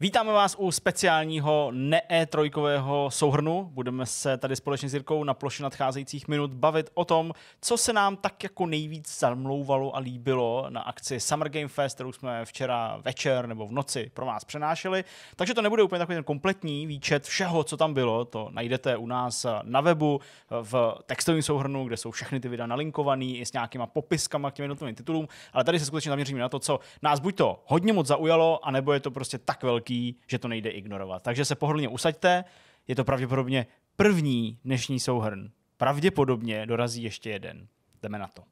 Vítáme vás u speciálního ne-E3 souhrnu. Budeme se tady společně s Jirkou na ploše nadcházejících minut bavit o tom, co se nám tak jako nejvíc zamlouvalo a líbilo na akci Summer Game Fest, kterou jsme včera večer nebo v noci pro vás přenášeli. Takže to nebude úplně takový ten kompletní výčet všeho, co tam bylo. To najdete u nás na webu v textovém souhrnu, kde jsou všechny ty videa nalinkované i s nějakýma popiskama k těm jednotlivým titulům. Ale tady se skutečně zaměříme na to, co nás buď to hodně moc zaujalo, anebo je to prostě tak velký velký, že to nejde ignorovat. Takže se pohodlně usaďte, je to pravděpodobně první dnešní souhrn. Pravděpodobně dorazí ještě jeden. Jdeme na to.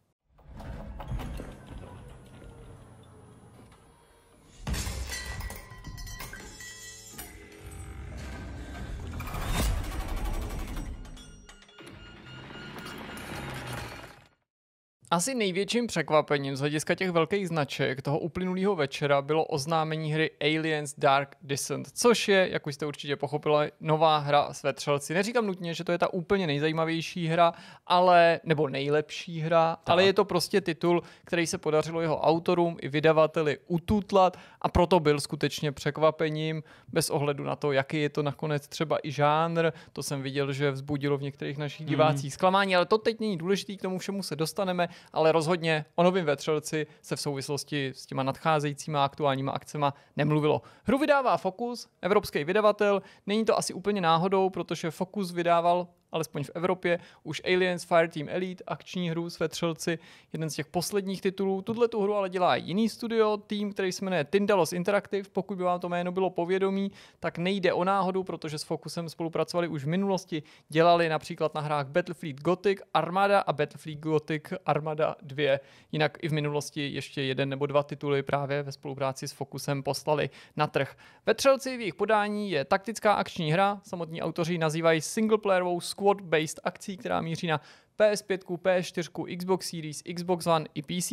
Asi největším překvapením z hlediska těch velkých značek toho uplynulého večera bylo oznámení hry Aliens Dark Descent, což je, jak už jste určitě pochopili, nová hra s vetřelci. Neříkám nutně, že to je ta úplně nejzajímavější hra, ale nebo nejlepší hra, tak. ale je to prostě titul, který se podařilo jeho autorům i vydavateli ututlat a proto byl skutečně překvapením, bez ohledu na to, jaký je to nakonec třeba i žánr. To jsem viděl, že vzbudilo v některých našich mhm. divácích mm. zklamání, ale to teď není důležité, k tomu všemu se dostaneme ale rozhodně o novém vetřelci se v souvislosti s těma nadcházejícíma aktuálníma akcema nemluvilo. Hru vydává Focus, evropský vydavatel, není to asi úplně náhodou, protože Focus vydával alespoň v Evropě, už Aliens Fireteam Elite, akční hru s vetřelci, jeden z těch posledních titulů. Tuhle tu hru ale dělá jiný studio, tým, který se jmenuje Tindalos Interactive. Pokud by vám to jméno bylo povědomí, tak nejde o náhodu, protože s Focusem spolupracovali už v minulosti. Dělali například na hrách Battlefield Gothic Armada a Battlefield Gothic Armada 2. Jinak i v minulosti ještě jeden nebo dva tituly právě ve spolupráci s Focusem poslali na trh. Vetřelci v jejich podání je taktická akční hra, samotní autoři nazývají singleplayerovou squad squad-based akcí, která míří na PS5, PS4, Xbox Series, Xbox One i PC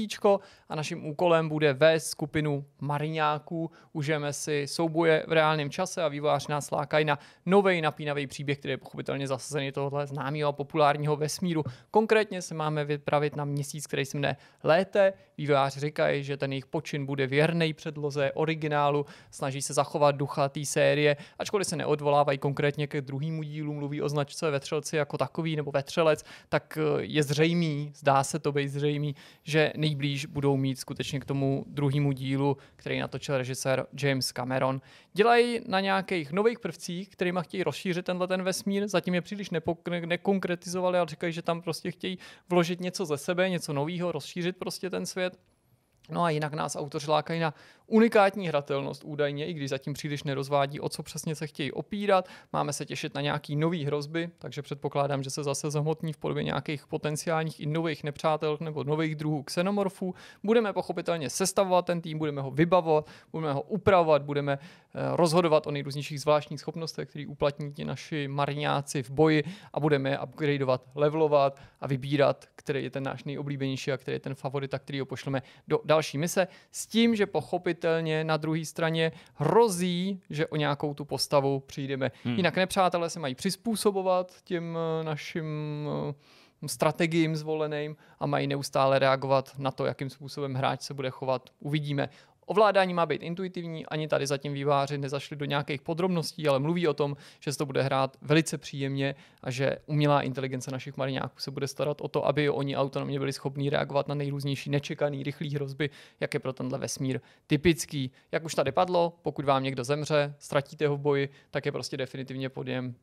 a naším úkolem bude vést skupinu mariňáků. Užijeme si souboje v reálném čase a vývojáři nás lákají na nový napínavý příběh, který je pochopitelně zasazený tohle známého a populárního vesmíru. Konkrétně se máme vypravit na měsíc, který se mne Léte. Vývojáři říkají, že ten jejich počin bude věrný předloze originálu, snaží se zachovat ducha té série, ačkoliv se neodvolávají konkrétně ke druhému dílu, mluví o značce vetřelci jako takový nebo vetřelec, tak je zřejmý, zdá se to být zřejmý, že nejblíž budou mít skutečně k tomu druhému dílu, který natočil režisér James Cameron. Dělají na nějakých nových prvcích, kterými chtějí rozšířit tenhle ten vesmír, zatím je příliš nepok- nekonkretizovali, ale říkají, že tam prostě chtějí vložit něco ze sebe, něco nového, rozšířit prostě ten svět. No a jinak nás autoři lákají na unikátní hratelnost údajně, i když zatím příliš nerozvádí, o co přesně se chtějí opírat. Máme se těšit na nějaký nový hrozby, takže předpokládám, že se zase zamotní v podobě nějakých potenciálních i nových nepřátel nebo nových druhů xenomorfů. Budeme pochopitelně sestavovat ten tým, budeme ho vybavovat, budeme ho upravovat, budeme Eh, rozhodovat o nejrůznějších zvláštních schopnostech, které uplatní ti naši marňáci v boji a budeme je upgradeovat, levelovat a vybírat, který je ten náš nejoblíbenější a který je ten favorit a který ho pošleme do další mise. S tím, že pochopitelně na druhé straně hrozí, že o nějakou tu postavu přijdeme. Hmm. Jinak nepřátelé se mají přizpůsobovat těm eh, našim eh, strategiím zvoleným a mají neustále reagovat na to, jakým způsobem hráč se bude chovat. Uvidíme. Ovládání má být intuitivní, ani tady zatím výváři nezašli do nějakých podrobností, ale mluví o tom, že se to bude hrát velice příjemně a že umělá inteligence našich mariňáků se bude starat o to, aby oni autonomně byli schopni reagovat na nejrůznější nečekané rychlé hrozby, jak je pro tenhle vesmír typický. Jak už tady padlo, pokud vám někdo zemře, ztratíte ho v boji, tak je prostě definitivně pod něm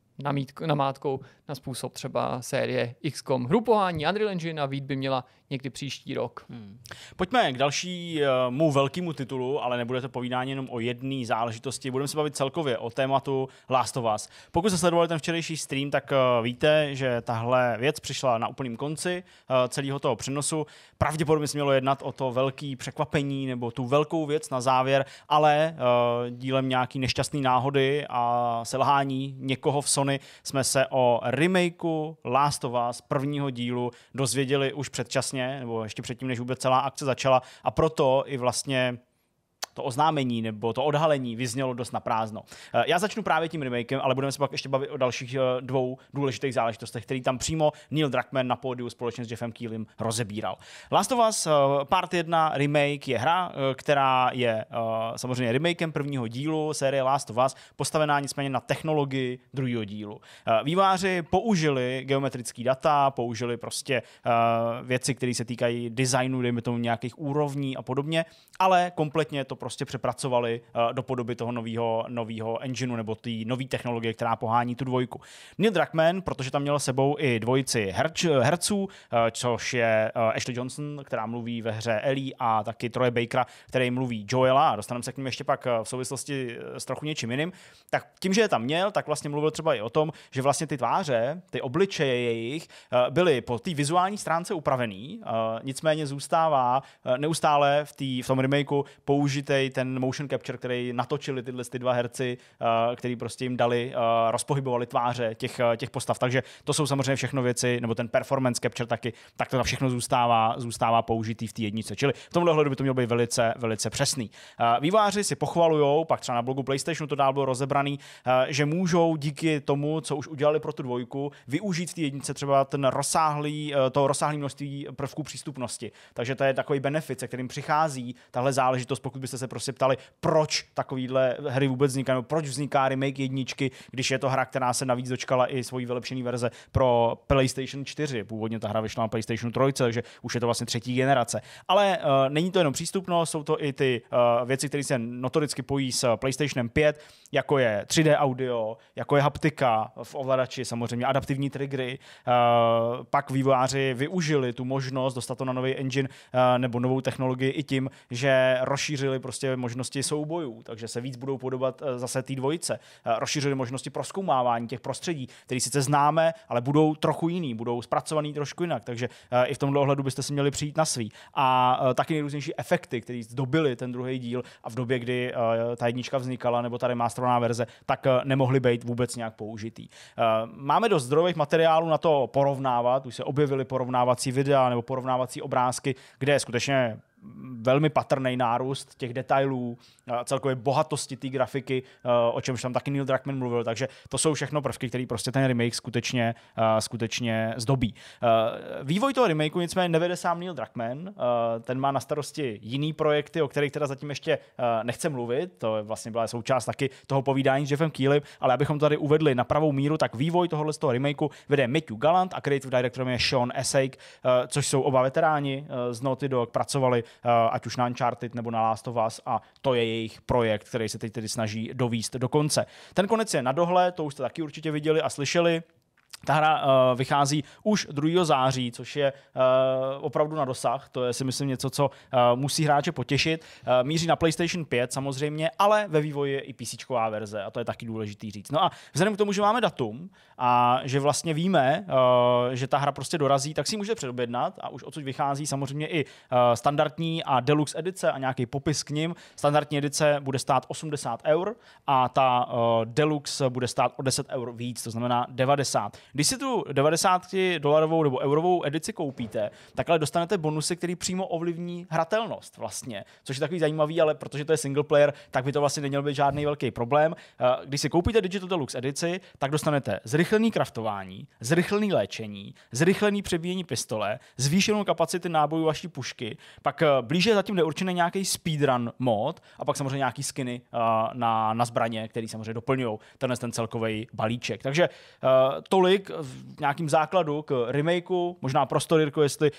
namátkou na způsob třeba série XCOM. Hrupování Unreal Engine a Vít by měla někdy příští rok. Hmm. Pojďme k dalšímu velkému titulu, ale nebude to povídání jenom o jedné záležitosti. Budeme se bavit celkově o tématu Last of Us. Pokud jste sledovali ten včerejší stream, tak eh, víte, že tahle věc přišla na úplném konci eh, celého toho přenosu. Pravděpodobně se mělo jednat o to velké překvapení nebo tu velkou věc na závěr, ale eh, dílem nějaký nešťastný náhody a selhání někoho v Sony jsme se o remakeu Last of Us prvního dílu dozvěděli už předčasně, nebo ještě předtím, než vůbec celá akce začala a proto i vlastně to oznámení nebo to odhalení vyznělo dost na prázdno. Eh, já začnu právě tím remakem, ale budeme se pak ještě bavit o dalších eh, dvou důležitých záležitostech, který tam přímo Neil Druckmann na pódiu společně s Jeffem Keelem rozebíral. Last of Us eh, Part 1 remake je hra, která je samozřejmě remakem prvního dílu série Last of Us, postavená nicméně na technologii druhého dílu. Výváři použili geometrické data, použili prostě věci, které se týkají designu, dejme tomu nějakých úrovní a podobně, ale kompletně to prostě přepracovali eh, do podoby toho nového nového engineu nebo té nové technologie, která pohání tu dvojku. Neil Druckmann, protože tam měl sebou i dvojici herč, herců, eh, což je eh, Ashley Johnson, která mluví ve hře Ellie a taky Troje Baker, který mluví Joela a dostaneme se k ním ještě pak v souvislosti s trochu něčím jiným, tak tím, že je tam měl, tak vlastně mluvil třeba i o tom, že vlastně ty tváře, ty obličeje jejich byly po té vizuální stránce upravený, nicméně zůstává neustále v, tý, v tom remakeu použit důležitý ten motion capture, který natočili tyhle ty dva herci, eh, který prostě jim dali, eh, rozpohybovali tváře těch, eh, těch postav. Takže to jsou samozřejmě všechno věci, nebo ten performance capture taky, tak to všechno zůstává, zůstává použitý v té jednice. Čili v tomhle hledu by to mělo být velice, velice přesný. výváři si pochvalují, pak třeba na blogu PlayStationu to dál bylo rozebraný, že můžou díky tomu, co už udělali pro tu dvojku, využít v té jednice třeba ten rozsáhlý, to rozsáhlý množství prvků přístupnosti. Takže to je takový benefit, se kterým přichází tahle záležitost, pokud byste se prostě ptali, proč takovýhle hry vůbec vznikají, no, proč vzniká remake jedničky, když je to hra, která se navíc dočkala i svojí vylepšený verze pro PlayStation 4. Původně ta hra vyšla na PlayStation 3, takže už je to vlastně třetí generace. Ale uh, není to jenom přístupnost, jsou to i ty uh, věci, které se notoricky pojí s PlayStationem 5, jako je 3D audio, jako je haptika v ovladači, samozřejmě adaptivní triggery. Uh, pak vývojáři využili tu možnost dostat to na nový engine uh, nebo novou technologii i tím, že rozšířili prostě prostě možnosti soubojů, takže se víc budou podobat eh, zase té dvojice. Eh, Rozšířili možnosti proskoumávání těch prostředí, které sice známe, ale budou trochu jiný, budou zpracovaný trošku jinak, takže eh, i v tomhle ohledu byste si měli přijít na svý. A taky nejrůznější efekty, které zdobily ten druhý díl a v době, kdy ta jednička vznikala nebo ta remasterovaná verze, tak nemohly být vůbec nějak použitý. Máme dost zdrojových materiálů na to porovnávat, už se objevily porovnávací videa nebo porovnávací obrázky, kde skutečně velmi patrný nárůst těch detailů, celkově bohatosti té grafiky, eh, o čemž tam taky Neil Druckmann mluvil, takže to jsou všechno prvky, které prostě ten remake skutečně, eh, skutečně zdobí. Eh, vývoj toho remakeu nicméně nevede sám Neil Druckmann, ten má na starosti jiný projekty, o kterých teda zatím ještě nechce mluvit, to je vlastně byla součást taky toho povídání s Jeffem Keely, ale abychom tady uvedli na pravou míru, tak vývoj tohohle z toho remakeu vede Matthew Gallant a creative directorem je Sean Essay, což jsou oba veteráni z Naughty Dog, pracovali Eh, ať už na Uncharted nebo na Last of Us a to je jejich projekt, který se teď tedy snaží dovíst do konce. Ten konec je na dohle, to už jste taky určitě viděli a slyšeli. Ta hra uh, vychází už 2. září, což je uh, opravdu na dosah. To je si myslím něco, co uh, musí hráče potěšit. Uh, míří na PlayStation 5 samozřejmě, ale ve vývoji je i PC verze a to je taky důležitý říct. No a vzhledem k tomu, že máme datum, a že vlastně víme, eh, že ta hra prostě dorazí, tak si ji můžete předobjednat a už odsud vychází samozřejmě i eh, standardní a deluxe edice a nějaký popis k ním. Standardní edice bude stát 80 eur a ta eh, deluxe bude stát o 10 eur víc, to znamená 90. Když si tu 90 dolarovou nebo eurovou edici koupíte, tak ale dostanete bonusy, který přímo ovlivní hratelnost vlastně, což je takový zajímavý, ale protože to je single player, tak by to vlastně neměl být žádný velký problém. Když si koupíte Digital Deluxe edici, tak dostanete zrychlení zrychlený kraftování, zrychlený léčení, zrychlený přebíjení pistole, zvýšenou kapacity nábojů vaší pušky, pak eh, blíže zatím jde určený nějaký speedrun mod a pak samozřejmě nějaký skiny eh, na, na zbraně, které samozřejmě doplňují tenhle ten celkový balíček. Takže eh, tolik v nějakým základu k remakeu, možná prostorírku, jestli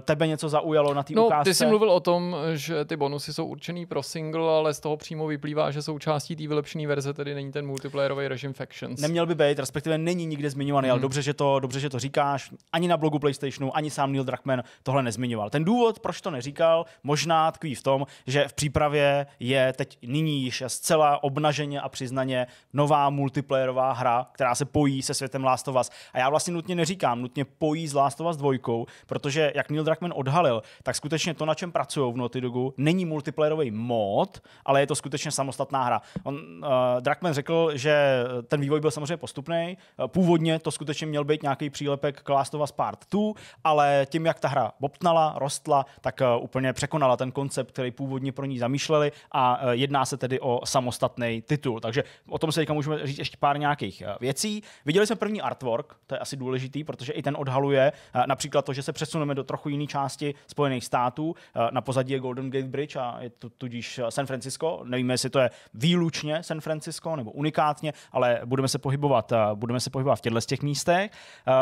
tebe něco zaujalo na té no, ukázce. Ty jsi mluvil o tom, že ty bonusy jsou určený pro single, ale z toho přímo vyplývá, že součástí té vylepšené verze tedy není ten multiplayerový režim Factions. Neměl by být, respektive není nikde zmiňovaný, hmm. ale dobře že, to, dobře, že to říkáš. Ani na blogu PlayStationu, ani sám Neil Druckmann tohle nezmiňoval. Ten důvod, proč to neříkal, možná tkví v tom, že v přípravě je teď nyní již zcela obnaženě a přiznaně nová multiplayerová hra, která se pojí se světem Last of Us. A já vlastně nutně neříkám, nutně pojí s Last of Us dvojkou, protože jak Neil Druckmann odhalil, tak skutečně to, na čem pracují v Naughty Dogu, není multiplayerový mod, ale je to skutečně samostatná hra. On, uh, Druckmann řekl, že ten vývoj byl samozřejmě postupný, Eh, původně to skutečně měl být nějaký přílepek k Last of Us Part 2, ale tím, jak ta hra bobtnala, rostla, tak eh, úplně překonala ten koncept, který původně pro ní zamýšleli a eh, jedná se tedy o samostatný titul. Takže o tom se teďka můžeme říct ještě pár nějakých věcí. Viděli jsme první artwork, to je asi důležitý, protože i ten odhaluje například to, že se přesuneme do trochu jiné části Spojených států. Na pozadí je Golden Gate Bridge a je to tudíž San Francisco. Nevíme, jestli to je výlučně San Francisco nebo unikátně, ale budeme se pohybovat, budeme se pohybovat v těchto těch místech. Eh,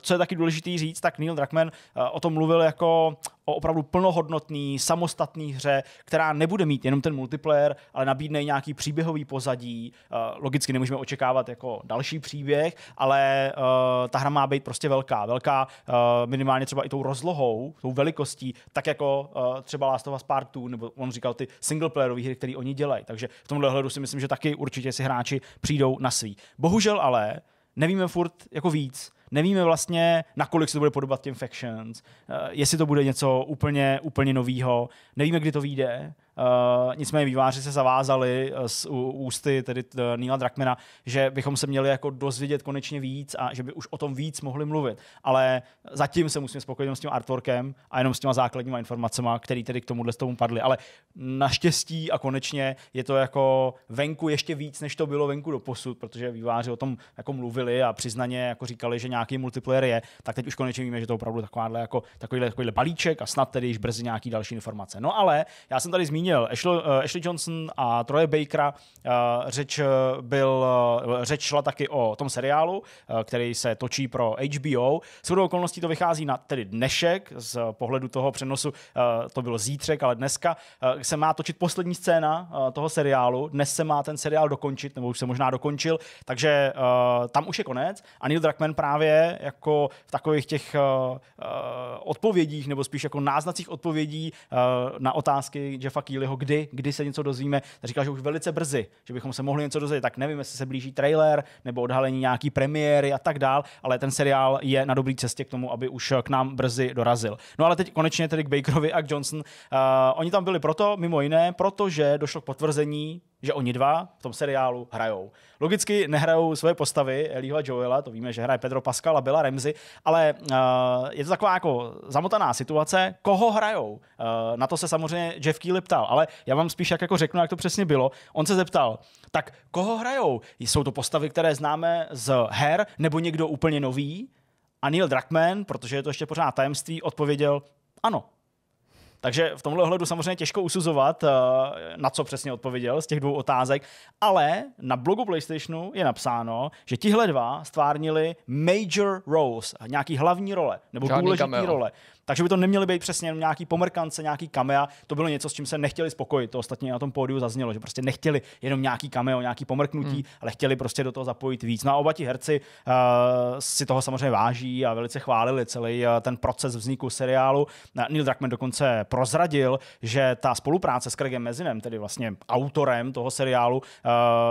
co je taky důležité říct, tak Neil Druckmann eh, o tom mluvil jako o opravdu plnohodnotný, samostatný hře, která nebude mít jenom ten multiplayer, ale nabídne nějaký příběhový pozadí. Eh, logicky nemůžeme očekávat jako další příběh, ale ta hra má být prostě velká. Velká minimálně třeba i tou rozlohou, tou velikostí, tak jako třeba Last of Us Part 2, nebo on říkal ty singleplayerové hry, které oni dělají. Takže v tomhle hledu si myslím, že taky určitě si hráči přijdou na svý. Bohužel ale nevíme furt jako víc. Nevíme vlastně, nakolik se to bude podobat těm Factions, eh, jestli to bude něco úplně, úplně novýho, nevíme, kdy to vyjde. Uh, nicméně výváři se zavázali z eh, ústy tedy Nila Drakmena, že bychom se měli jako dozvědět konečně víc a že by už o tom víc mohli mluvit. Ale zatím se musím spokojit s tím artworkem a jenom s těma základníma informacemi, které tedy k tomuhle tomu padly. Ale naštěstí a konečně je to jako venku ještě víc, než to bylo venku do posud, protože výváři o tom jako mluvili a přiznaně jako říkali, že nějaký multiplayer je, tak teď už konečně víme, že to opravdu takováhle jako takovýhle, takovýhle balíček a snad tedy již brzy nějaký další informace. No ale já jsem tady zmínil zmínil Ashley, eh, Ashley Johnson a Troje Bakera. Eh, řeč, eh, byl, řeč šla taky o tom seriálu, který se točí pro HBO. Shodou okolností to vychází na tedy dnešek, z pohledu toho přenosu to bylo zítřek, ale dneska se má točit poslední scéna toho seriálu. Dnes se má ten seriál dokončit, nebo už se možná dokončil, takže tam už je konec. A Neil Druckmann právě jako v takových těch odpovědích, nebo spíš jako náznacích odpovědí na otázky Jeffa Keely ho kdy, kdy se něco dozvíme. Tak říkal, že už velice brzy, že bychom se mohli něco dozvědět. Tak nevím, jestli se blíží trailer nebo odhalení nějaký premiéry a tak dál, ale ten seriál je na dobré cestě k tomu, aby už k nám brzy dorazil. No ale teď konečně tedy k Bakerovi a k Johnson. Uh, oni tam byli proto, mimo jiné, protože došlo k potvrzení že oni dva v tom seriálu hrajou. Logicky nehrajou svoje postavy Eliho a Joela, to víme, že hraje Pedro Pascal a Bella Remzi, ale uh, je to taková jako zamotaná situace, koho hrajou. Uh, na to se samozřejmě Jeff Keely ptal, ale já vám spíš jak jako řeknu, jak to přesně bylo. On se zeptal, tak koho hrajou? Jsou to postavy, které známe z her, nebo někdo úplně nový? A Neil Druckmann, protože je to ještě pořád tajemství, odpověděl ano, takže v tomhle ohledu samozřejmě těžko usuzovat, eh, na co přesně odpověděl z těch dvou otázek, ale na blogu PlayStationu je napsáno, že tihle dva stvárnili major roles, nějaký hlavní role nebo Žádný důležitý role. Takže by to neměly být přesně nějaký pomrkance, nějaký kamea. To bylo něco, s čím se nechtěli spokojit. To ostatně na tom pódiu zaznělo, že prostě nechtěli jenom nějaký kameo, nějaký pomrknutí, hmm. ale chtěli prostě do toho zapojit víc. No a oba ti herci uh, si toho samozřejmě váží a velice chválili celý uh, ten proces vzniku seriálu. Eh, Neil Druckmann dokonce prozradil, že ta spolupráce s Craigem Mezinem, tedy vlastně autorem toho seriálu uh,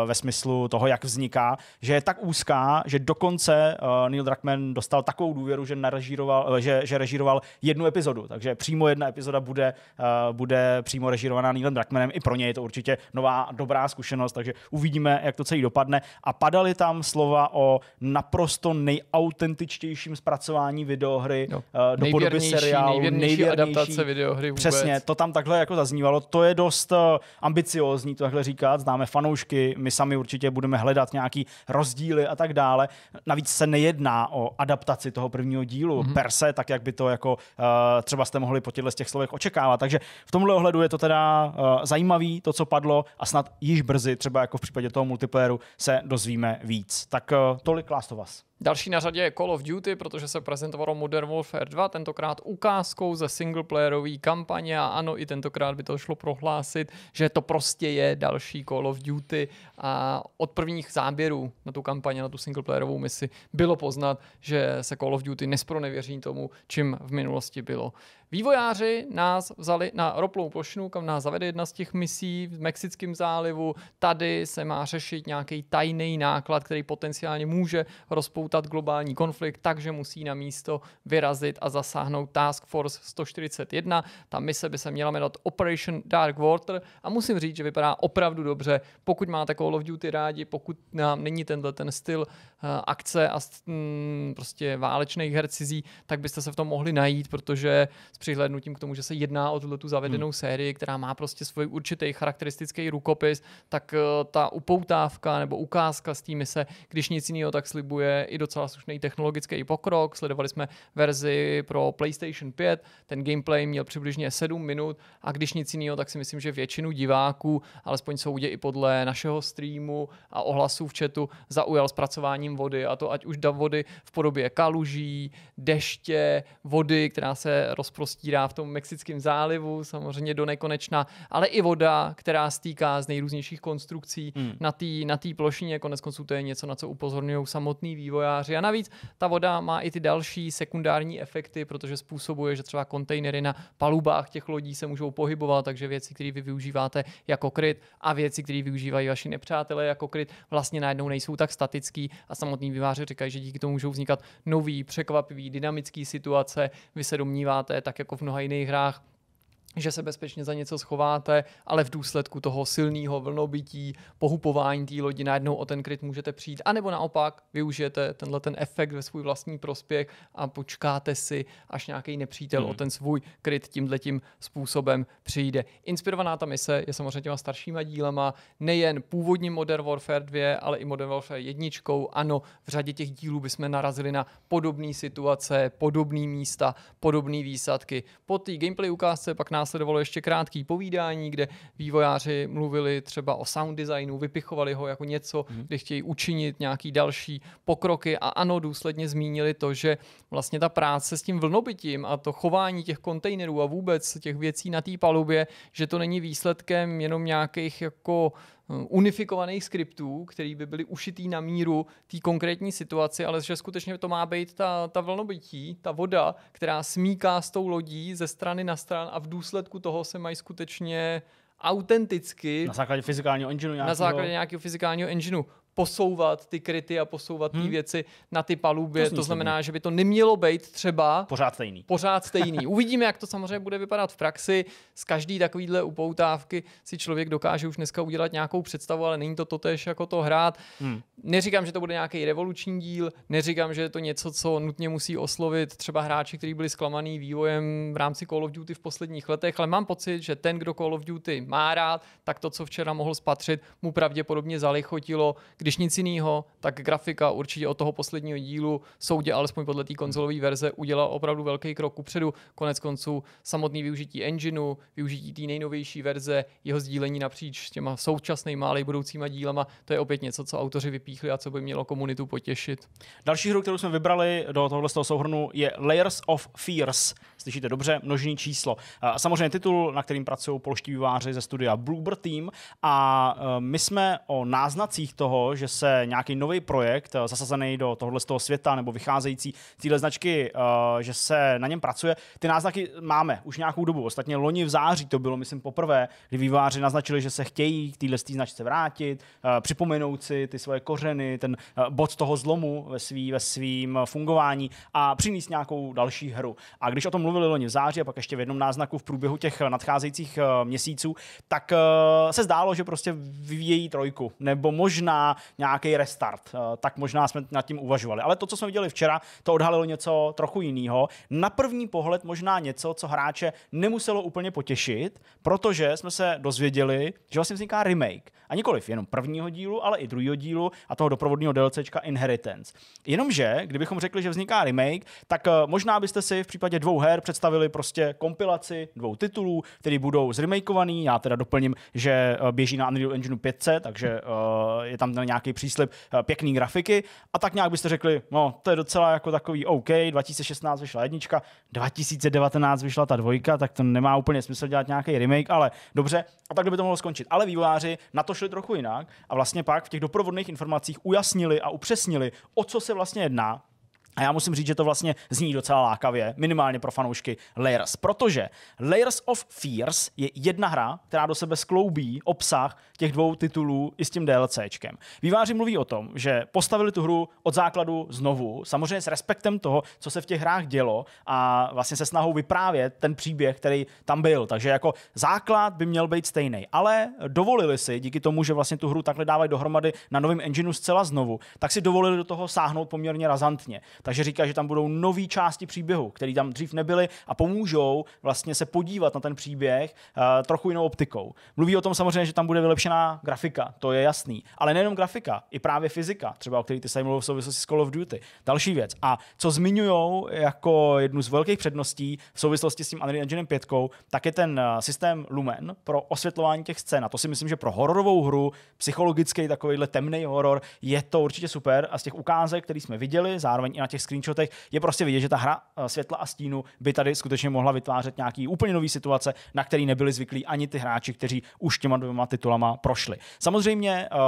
ve smyslu toho, jak vzniká, že je tak úzká, že dokonce uh, Neil Druckmann dostal takovou důvěru, že, narežíroval, že, že režíroval jednu epizodu. Takže přímo jedna epizoda bude, uh, bude přímo režirovaná Neilem Druckmanem. I pro něj je to určitě nová dobrá zkušenost, takže uvidíme, jak to celý dopadne. A padaly tam slova o naprosto nejautentičtějším zpracování videohry no. Uh, do podoby seriálu. Nejvěrnější, nejvěrnější adaptace videohry vůbec. Přesně, to tam takhle jako zaznívalo. To je dost eh, ambiciózní to takhle říkat. Známe fanoušky, my sami určitě budeme hledat nějaký rozdíly a tak dále. Navíc se nejedná o adaptaci toho prvního dílu mm-hmm. per se, tak jak by to jako Eh, třeba jste mohli po těchto těch slovech očekávat. Takže v tomhle ohledu je to teda eh, zajímavý, to, co padlo a snad již brzy, třeba jako v případě toho multiplayeru, se dozvíme víc. Tak eh, tolik Last of Us. Další na řadě je Call of Duty, protože se prezentovalo Modern Warfare 2, tentokrát ukázkou ze singleplayerové kampaně a ano, i tentokrát by to šlo prohlásit, že to prostě je další Call of Duty a od prvních záběrů na tu kampaně, na tu singleplayerovou misi bylo poznat, že se Call of Duty nespronevěří tomu, čím v minulosti bylo. Vývojáři nás vzali na roplou plošinu, kam nás zavede jedna z těch misí v Mexickém zálivu. Tady se má řešit nějaký tajný náklad, který potenciálně může rozpoutat globální konflikt, takže musí na místo vyrazit a zasáhnout Task Force 141. Ta mise by se měla jmenovat Operation Dark Water a musím říct, že vypadá opravdu dobře. Pokud máte Call of Duty rádi, pokud nám není tenhle ten styl eh, akce a mm, prostě válečných hercizí, tak byste se v tom mohli najít, protože s přihlednutím k tomu, že se jedná o tuto tu zavedenou hmm. sérii, která má prostě svůj určitý charakteristický rukopis, tak eh, ta upoutávka nebo ukázka s tím se, když nic jiného, tak slibuje i docela slušný technologický pokrok. Sledovali jsme verzi pro PlayStation 5, ten gameplay měl přibližně 7 minut a když nic jiného, tak si myslím, že většinu diváků, alespoň soudě i podle našeho streamu a ohlasů v chatu, zaujal zpracováním vody a to ať už da vody v podobě kaluží, deště, vody, která se rozprostřela prostírá v tom Mexickém zálivu, samozřejmě do nekonečna, ale i voda, která stýká z nejrůznějších konstrukcí hmm. na té na plošině. Konec konců to je něco, na co upozorňují samotní vývojáři. A navíc ta voda má i ty další sekundární efekty, protože způsobuje, že třeba kontejnery na palubách těch lodí se můžou pohybovat, takže věci, které vy využíváte jako kryt a věci, které využívají vaši nepřátelé jako kryt, vlastně najednou nejsou tak statický a samotní vývojáři říkají, že díky tomu můžou vznikat nový, překvapivý, dynamický situace. Vy se domníváte, tak tak jako v mnoha jiných hrách že se bezpečně za něco schováte, ale v důsledku toho silného vlnobytí, pohupování té lodi najednou o ten kryt můžete přijít, anebo naopak využijete tenhle ten efekt ve svůj vlastní prospěch a počkáte si, až nějaký nepřítel hmm. o ten svůj kryt tím způsobem přijde. Inspirovaná ta mise je samozřejmě těma staršíma dílema, nejen původním Modern Warfare 2, ale i Modern Warfare 1. Ano, v řadě těch dílů bychom narazili na podobné situace, podobné místa, podobné výsadky. Po té gameplay ukázce pak nás následovalo ještě krátký povídání, kde vývojáři mluvili třeba o sound designu, vypichovali ho jako něco, hmm. kde chtějí učinit nějaký další pokroky a ano, důsledně zmínili to, že vlastně ta práce s tím vlnobytím a to chování těch kontejnerů a vůbec těch věcí na té palubě, že to není výsledkem jenom nějakých jako Eh, unifikovaných skriptů, který by byly ušitý na míru té konkrétní situaci, ale že skutečně to má být ta, ta vlnobytí, ta voda, která smíká s tou lodí ze strany na stran a v důsledku toho se mají skutečně autenticky... Na základě fyzikálního engineu nějakého... Na základě nějakého fyzikálního engineu posouvat ty kryty a posouvat hmm. ty věci na ty palubě. To, to znamená, že by to nemělo být třeba pořád stejný. Pořád stejný. Uvidíme, jak to samozřejmě bude vypadat v praxi. Z každý takovýhle upoutávky si člověk dokáže už dneska udělat nějakou představu, ale není to totéž jako to hrát. Hmm. Neříkám, že to bude nějaký revoluční díl, neříkám, že je to něco, co nutně musí oslovit třeba hráči, kteří byli zklamaný vývojem v rámci Call of Duty v posledních letech, ale mám pocit, že ten, kdo Call of Duty má rád, tak to, co včera mohl spatřit, mu pravděpodobně zalichotilo, když nic jiného, tak grafika určitě od toho posledního dílu soudě, alespoň podle té konzolové verze, udělala opravdu velký krok kupředu. Konec konců samotný využití engineu, využití té nejnovější verze, jeho sdílení napříč těma současnými ale i budoucíma dílama, to je opět něco, co autoři vypíchli a co by mělo komunitu potěšit. Další hru, kterou jsme vybrali do tohohle toho souhrnu, je Layers of Fears. Slyšíte dobře, množní číslo. A samozřejmě titul, na kterým pracují polští výváři ze studia Bloober Team a e, my jsme o náznacích toho, že se nějaký nový projekt eh, zasazený do tohohle z toho světa nebo vycházející z téhle značky, eh, že se na něm pracuje. Ty náznaky máme už nějakou dobu. Ostatně loni v září to bylo, myslím, poprvé, kdy výváři naznačili, že se chtějí k téhle značce vrátit, eh, připomenout si ty svoje kořeny, ten bod toho zlomu ve, svý, ve svým fungování a přinést nějakou další hru. A když o tom mluvili loni v září a pak ještě v jednom náznaku v průběhu těch nadcházejících měsíců, tak se zdálo, že prostě vyvíjejí trojku, nebo možná nějaký restart. Eh, tak možná jsme nad tím uvažovali. Ale to, co jsme viděli včera, to odhalilo něco trochu jiného. Na první pohled možná něco, co hráče nemuselo úplně potěšit, protože jsme se dozvěděli, že vlastně vzniká remake. A nikoliv jenom prvního dílu, ale i druhého dílu a toho doprovodného DLCčka Inheritance. Jenomže, kdybychom řekli, že vzniká remake, tak eh, možná byste si v případě dvou her představili prostě kompilaci dvou titulů, které budou zremakeovaný. Já teda doplním, že eh, běží na Unreal Engine 5, takže je tam nějaký nějaký příslip eh, pěkný grafiky a tak nějak byste řekli, no to je docela jako takový OK, 2016 vyšla jednička, 2019 vyšla ta dvojka, tak to nemá úplně smysl dělat nějaký remake, ale dobře, a tak by to mohlo skončit. Ale vývojáři na to šli trochu jinak a vlastně pak v těch doprovodných informacích ujasnili a upřesnili, o co se vlastně jedná, a já musím říct, že to vlastně zní docela lákavě, minimálně pro fanoušky Layers, protože Layers of Fears je jedna hra, která do sebe skloubí obsah těch dvou titulů i s tím DLCčkem. Výváři mluví o tom, že postavili tu hru od základu znovu, samozřejmě s respektem toho, co se v těch hrách dělo a vlastně se snahou vyprávět ten příběh, který tam byl. Takže jako základ by měl být stejný, ale dovolili si díky tomu, že vlastně tu hru takhle dávají dohromady na novém engineu zcela znovu, tak si dovolili do toho sáhnout poměrně razantně. Takže říká, že tam budou nové části příběhu, které tam dřív nebyly a pomůžou vlastně se podívat na ten příběh uh, trochu jinou optikou. Mluví o tom samozřejmě, že tam bude vylepšená grafika, to je jasný. Ale nejenom grafika, i právě fyzika, třeba o který ty se mluvil v souvislosti s Call of Duty. Další věc. A co zmiňují jako jednu z velkých předností v souvislosti s tím Unreal Engine 5, tak je ten eh, systém Lumen pro osvětlování těch scén. A to si myslím, že pro hororovou hru, psychologický takovýhle temný horor, je to určitě super. A z těch ukázek, které jsme viděli, zároveň i na těch těch screenshotech je prostě vidět, že ta hra eh, světla a stínu by tady skutečně mohla vytvářet nějaký úplně nový situace, na který nebyli zvyklí ani ty hráči, kteří už těma dvěma titulama prošli. Samozřejmě uh,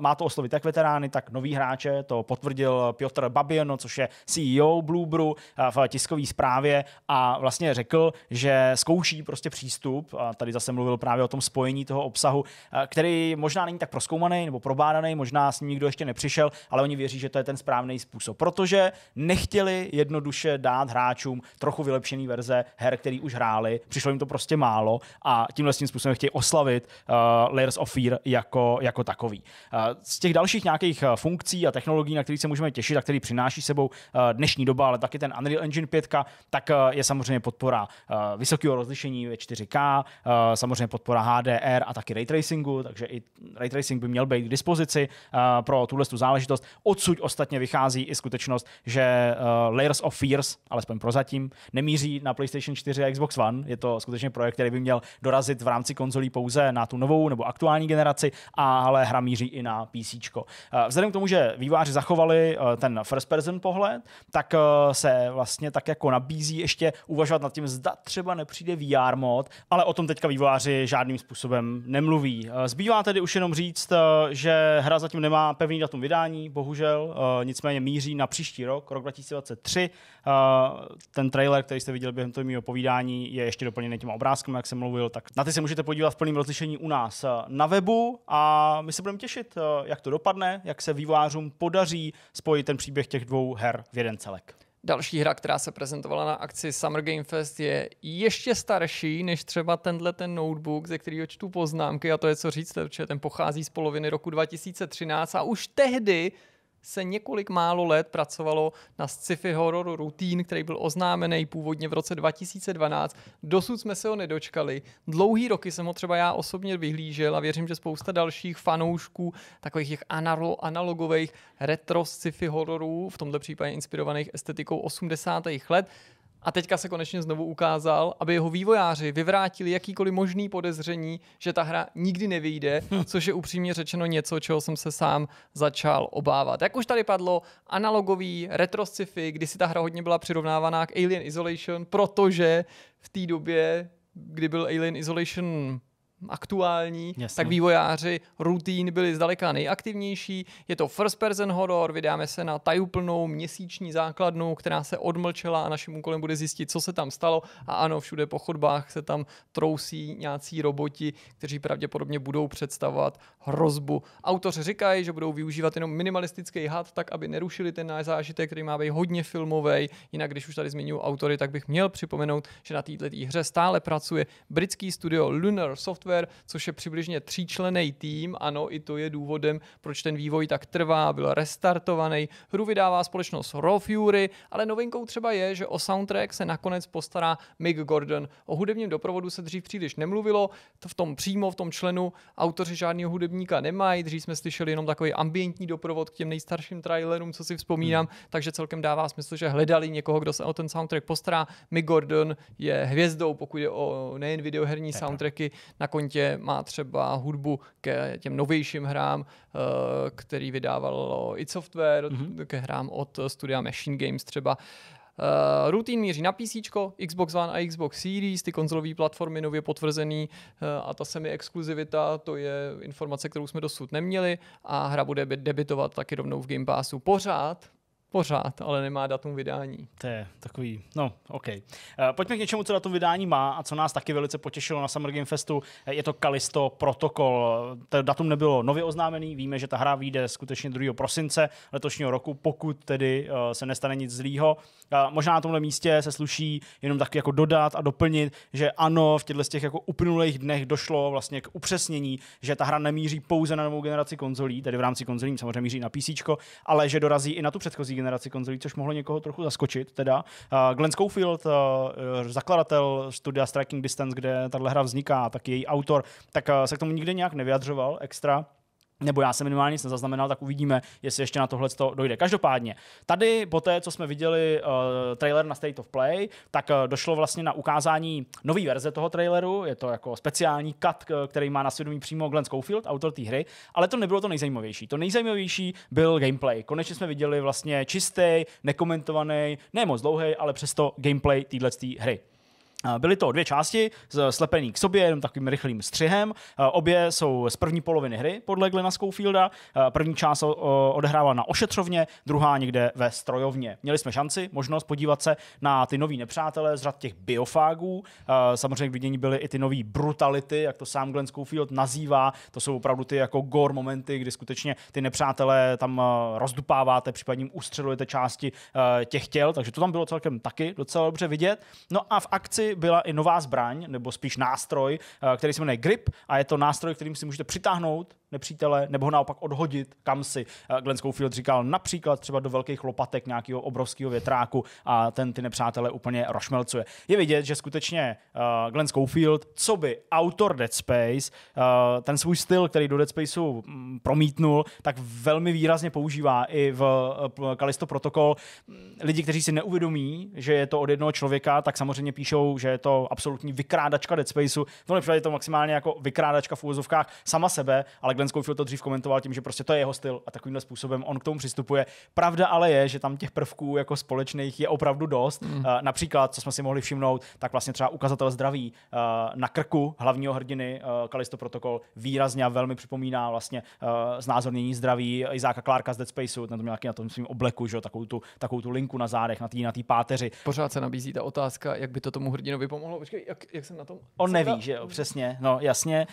má to oslovit jak veterány, tak nový hráče, to potvrdil Piotr Babino, což je CEO Bluebru eh, v tiskové zprávě a vlastně řekl, že zkouší prostě přístup, a tady zase mluvil právě o tom spojení toho obsahu, který možná není tak proskoumaný nebo probádaný, možná s ním nikdo ještě nepřišel, ale oni věří, že to je ten správný způsob, protože nechtěli jednoduše dát hráčům trochu vylepšený verze her, který už hráli, přišlo jim to prostě málo a tímhle tím způsobem chtějí oslavit uh, Layers of Fear jako, jako takový. Uh, z těch dalších nějakých eh, funkcí a technologií, na kterých se můžeme těšit a který přináší sebou uh, dnešní doba, ale taky ten Unreal Engine 5, tak uh, je samozřejmě podpora uh, vysokého rozlišení ve 4K, uh, samozřejmě podpora HDR a taky ray tracingu, takže i ray tracing by měl být k dispozici uh, pro tuhle tu záležitost. Odsud ostatně vychází i skutečnost, že uh, Layers of Fears, alespoň prozatím, nemíří na PlayStation 4 a Xbox One. Je to skutečně projekt, který by měl dorazit v rámci konzolí pouze na tu novou nebo aktuální generaci, ale hra míří i na PC. Uh, eh, vzhledem k tomu, že výváři zachovali uh, ten first person pohled, tak uh, se vlastně tak jako nabízí ještě uvažovat nad tím, zda třeba nepřijde VR mod, ale o tom teďka výváři žádným způsobem nemluví. Zbývá tedy už jenom říct, že hra zatím nemá pevný datum vydání, bohužel, nicméně míří na příští rok, rok 2023. Eh, ten trailer, který jste viděli během toho mého povídání, je ještě doplněný těma obrázkem, jak jsem mluvil, tak na ty se můžete podívat v plném rozlišení u nás eh, na webu a my se budeme těšit, eh, jak to dopadne, jak se vývářům podaří spojit ten příběh těch dvou her v jeden celek. Další hra, která se prezentovala na akci Summer Game Fest, je ještě starší než třeba tenhle ten notebook, ze kterého čtu poznámky a to je co říct, protože ten pochází z poloviny roku 2013 a už tehdy se několik málo let pracovalo na sci-fi hororu Routine, který byl oznámený původně v roce 2012. Dosud jsme se ho nedočkali. Dlouhý roky jsem ho třeba já osobně vyhlížel a věřím, že spousta dalších fanoušků takových těch analogových retro sci-fi hororů, v tomto případě inspirovaných estetikou 80. let, a teďka se konečně znovu ukázal, aby jeho vývojáři vyvrátili jakýkoliv možný podezření, že ta hra nikdy nevyjde, hm. což je upřímně řečeno něco, čeho jsem se sám začal obávat. Jak už tady padlo, analogový retro sci-fi, kdy si ta hra hodně byla přirovnávaná k Alien Isolation, protože v té době, kdy byl Alien Isolation aktuální, Jasně. tak vývojáři Routine byli zdaleka nejaktivnější. Je to first person horror. vydáme se na tajuplnou měsíční základnu, která se odmlčela a naším úkolem bude zjistit, co se tam stalo. A ano, všude po chodbách se tam trousí nějací roboti, kteří pravděpodobně budou představovat hrozbu. Autoři říkají, že budou využívat jenom minimalistický had, tak aby nerušili ten náš zážitek, který má být hodně filmový. Jinak, když už tady zmiňuji autory, tak bych měl připomenout, že na této hře stále pracuje britský studio Lunar Software Software, což je přibližně tříčlený tým. Ano, i to je důvodem, proč ten vývoj tak trvá, byl restartovaný. Hru vydává společnost Raw Fury, ale novinkou třeba je, že o soundtrack se nakonec postará Mick Gordon. O hudebním doprovodu se dřív příliš nemluvilo, to v tom přímo, v tom členu autoři žádného hudebníka nemají, dřív jsme slyšeli jenom takový ambientní doprovod k těm nejstarším trailerům, co si vzpomínám, hmm. takže celkem dává smysl, že hledali někoho, kdo se o ten soundtrack postará. Mick Gordon je hvězdou, pokud je o nejen videoherní soundtracky, na kontě má třeba hudbu ke těm novějším hrám, eh, který vydával i Software, mm-hmm. ke hrám od studia Machine Games třeba. Uh, eh, Routine míří na PC, Xbox One a Xbox Series, ty konzolové platformy nově potvrzený uh, a ta semi exkluzivita, to je informace, kterou jsme dosud neměli a hra bude debitovat taky rovnou v Game Passu. Pořád pořád, ale nemá datum vydání. To je takový, no, OK. Eh, pojďme k něčemu, co datum vydání má a co nás taky velice potěšilo na Summer Game Festu. Eh, je to Kalisto Protokol. Eh, to datum nebylo nově oznámený, víme, že ta hra vyjde skutečně 2. prosince letošního roku, pokud tedy se nestane nic zlýho. Možná na tomhle místě se sluší jenom tak jako dodat a doplnit, že ano, v těchto těch jako uplynulých dnech došlo vlastně k upřesnění, že ta hra nemíří pouze na novou generaci konzolí, tedy v rámci konzolí samozřejmě míří na PC, ale že dorazí i na tu předchozí generaci konzolí, což mohlo někoho trochu zaskočit. Teda. Uh, Glenn Schofield, uh, zakladatel studia Striking Distance, kde tahle hra vzniká, tak její autor, tak uh, se k tomu nikdy nějak nevyjadřoval extra nebo já jsem minimálně nic nezaznamenal, tak uvidíme, jestli ještě na tohle to dojde. Každopádně, tady po té, co jsme viděli uh, trailer na State of Play, tak uh, došlo vlastně na ukázání nové verze toho traileru, je to jako speciální cut, eh, který má na svědomí přímo Glenn Schofield, autor té hry, ale to nebylo to nejzajímavější. To nejzajímavější byl gameplay. Konečně jsme viděli vlastně čistý, nekomentovaný, ne moc dlouhý, ale přesto gameplay této hry. Byly to dvě části, slepený k sobě, jenom takovým rychlým střihem. Obě jsou z první poloviny hry, podle Glena Schofielda. První část odehrává na ošetřovně, druhá někde ve strojovně. Měli jsme šanci, možnost podívat se na ty nový nepřátelé z řad těch biofágů. Samozřejmě k vidění byly i ty nové brutality, jak to sám Glen Schofield nazývá. To jsou opravdu ty jako gore momenty, kdy skutečně ty nepřátelé tam rozdupáváte, případně ustřelujete části těch těl, takže to tam bylo celkem taky docela dobře vidět. No a v akci byla i nová zbraň, nebo spíš nástroj, eh, který se jmenuje Grip a je to nástroj, kterým si můžete přitáhnout nepřítele, nebo ho naopak odhodit kam si. Eh, Glenn Schofield říkal například třeba do velkých lopatek nějakého obrovského větráku a ten ty nepřátele úplně rošmelcuje. Je vidět, že skutečně eh, Glenn Schofield, co by autor Dead Space, eh, ten svůj styl, který do Dead Spaceu mm, promítnul, tak velmi výrazně používá i v Kalisto protokol. Lidi, kteří si neuvědomí, že je to od jednoho člověka, tak samozřejmě píšou, že je to absolutní vykrádačka Dead Spaceu. V tom je to maximálně jako vykrádačka v úvozovkách sama sebe, ale Glenn Schofield to dřív komentoval tím, že prostě to je jeho styl a takovýmhle způsobem on k tomu přistupuje. Pravda ale je, že tam těch prvků jako společných je opravdu dost. Mm. Uh, například, co jsme si mohli všimnout, tak vlastně třeba ukazatel zdraví uh, na krku hlavního hrdiny uh, eh, Kalisto Protokol výrazně a velmi připomíná vlastně uh, znázornění zdraví Izáka Clarka z Dead Spaceu, ten to měl nějaký na tom svým obleku, že? Takovou, tu, takovou tu linku na zádech, na té na páteři. Pořád se nabízí ta otázka, jak by to tomu hrdinovi pomohlo. Počkej, jak, jak jsem na tom? On neví, ta... že jo, přesně, no jasně.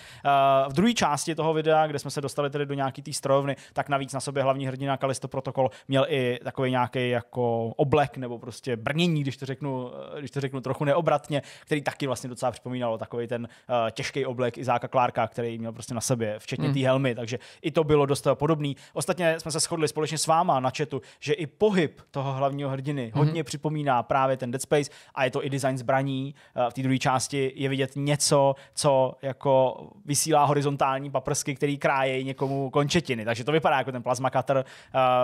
Uh, v druhé části toho videa, kde jsme se dostali tedy do nějaký té strojovny, tak navíc na sobě hlavní hrdina Kalisto Protokol měl i takový nějaký jako oblek nebo prostě brnění, když to řeknu, eh, když to řeknu trochu neobratně, který taky vlastně docela připomínalo takový ten uh, těžký oblek Izáka Klárka, který měl prostě na sobě, včetně mm. té helmy, takže i to bylo dost eh, podobný. Ostatně jsme se shodli společně s váma na chatu, že i pohyb toho hlavního hrdiny mm. hodně připomíná právě ten Dead Space a je to i design zbraní. Uh, v té druhé části je vidět něco, co jako vysílá horizontální paprsky, který krájejí někomu končetiny. Takže to vypadá jako ten plasma cutter, eh,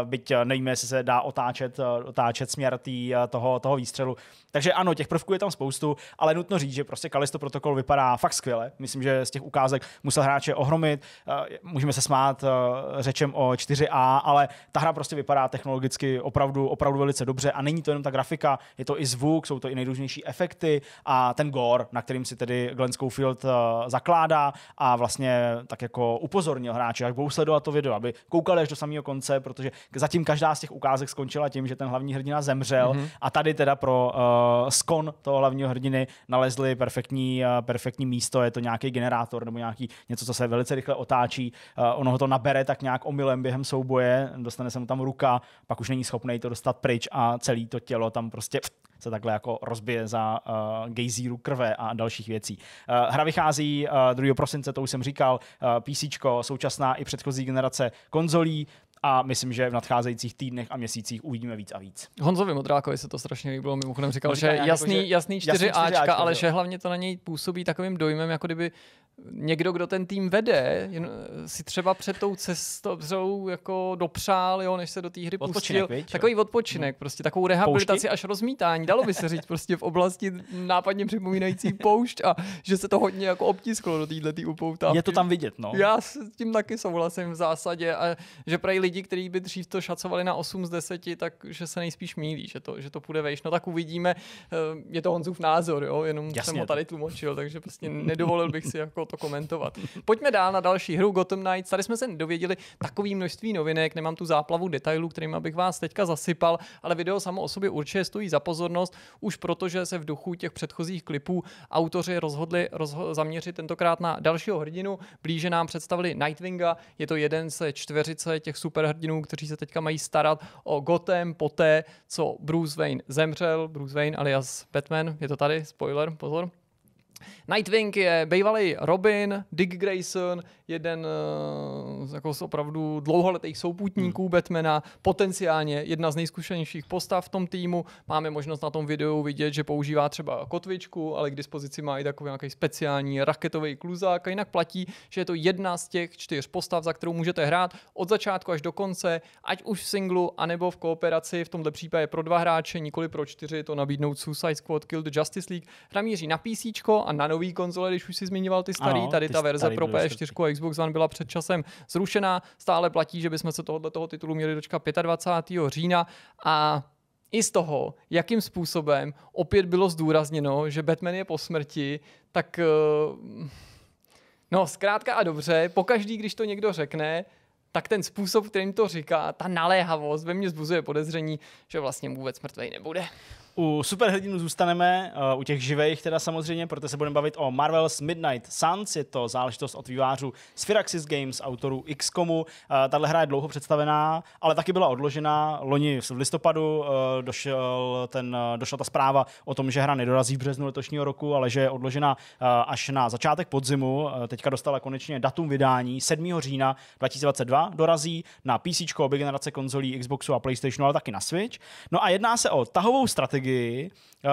byť eh, nevíme, jestli se dá otáčet, eh, otáčet směr tý, toho, toho výstřelu. Takže ano, těch prvků je tam spoustu, ale nutno říct, že prostě Kalisto protokol vypadá fakt skvěle. Myslím, že z těch ukázek musel hráče ohromit. můžeme se smát řečem o 4A, ale ta hra prostě vypadá technologicky opravdu, opravdu velice dobře a není to jenom ta grafika, je to i zvuk, jsou to i nejrůznější efekty a ten gore, na kterým si tedy Glenn Schofield zakládá a vlastně tak jako upozorňuje upozornil hráče, až budou sledovat to video, aby koukali až do samého konce, protože zatím každá z těch ukázek skončila tím, že ten hlavní hrdina zemřel mm-hmm. a tady teda pro uh, skon toho hlavního hrdiny nalezli perfektní, uh, perfektní místo, je to nějaký generátor nebo nějaký něco, co se velice rychle otáčí, uh, ono ho to nabere tak nějak omylem během souboje, dostane se mu tam ruka, pak už není schopný to dostat pryč a celý to tělo tam prostě se takhle jako rozbije za uh, gejzíru krve a dalších věcí. Uh, hra vychází uh, 2. prosince, to už jsem říkal, uh, PC, současná i předchozí generace konzolí, a myslím, že v nadcházejících týdnech a měsících uvidíme víc a víc. Honzovi Modrákovi se to strašně líbilo, mimochodem říkal, no, říká, že jasný, jako, že jasný čtyři, jasný čtyři Ačka, ale že hlavně to na něj působí takovým dojmem, jako kdyby někdo, kdo ten tým vede, jen, eh, si třeba před tou cestou jako dopřál, jo, než se do té hry odpočinek, pustil. Vič, takový odpočinek, hmm. prostě takovou rehabilitaci Poušky? až rozmítání, dalo by se říct, prostě v oblasti nápadně připomínající poušť a že se to hodně jako obtisklo do této tý upoutávky. Je to tam vidět, no. Já s tím taky souhlasím v zásadě a že lidi, kteří by dřív to šacovali na 8 z 10, takže se nejspíš mílí, že to, že to půjde vejš. No tak uvidíme, eh, je to Honzův názor, jo? jenom Jasně. jsem ho tady tlumočil, takže prostě nedovolil bych si jako to komentovat. Pojďme dál na další hru Gotham Knights. Tady jsme se dověděli takový množství novinek, nemám tu záplavu detailů, kterým bych vás teďka zasypal, ale video samo o sobě určitě stojí za pozornost, už protože se v duchu těch předchozích klipů autoři rozhodli rozho- zaměřit tentokrát na dalšího hrdinu. Blíže nám představili Nightwinga, je to jeden z čtveřice těch super superhrdinů, kteří se teďka mají starat o Gotham poté, co Bruce Wayne zemřel, Bruce Wayne alias Batman, je to tady, spoiler, pozor, Nightwing je bývalý Robin, Dick Grayson, jeden uh, jako z opravdu dlouholetých souputníků hmm. Batmana, potenciálně jedna z nejzkušenějších postav v tom týmu. Máme možnost na tom videu vidět, že používá třeba kotvičku, ale k dispozici má i takový nějaký speciální raketový kluzák. A jinak platí, že je to jedna z těch čtyř postav, za kterou můžete hrát od začátku až do konce, ať už v singlu, anebo v kooperaci, v tomto případě pro dva hráče, nikoli pro čtyři, to nabídnout Suicide Squad Kill the Justice League. Hra míří na PC a na nový konzole, když už si zmiňoval ty starý, ano, tady ty ta verze pro PS4 a Xbox One byla před časem zrušená, stále platí, že bychom se tohoto toho titulu měli dočkat 25. října a i z toho, jakým způsobem opět bylo zdůrazněno, že Batman je po smrti, tak eh, no zkrátka a dobře, pokaždý, když to někdo řekne, tak ten způsob, kterým to říká, ta naléhavost ve mně zbuzuje podezření, že vlastně vůbec mrtvej nebude. U superhrdinů zůstaneme, eh, u těch živých teda samozřejmě, protože se budeme bavit o Marvel's Midnight Suns, je to záležitost od vývářů Sphyraxis Games, autorů XCOMu. Eh, tahle hra je dlouho představená, ale taky byla odložena. Loni v listopadu eh, došel ten, došla ta zpráva o tom, že hra nedorazí v březnu letošního roku, ale že je odložena až na začátek podzimu. Teďka dostala konečně datum vydání 7. října 2022 dorazí na PC, obě generace konzolí Xboxu a PlayStationu, ale taky na Switch. No a jedná se o tahovou strategii technologii, eh,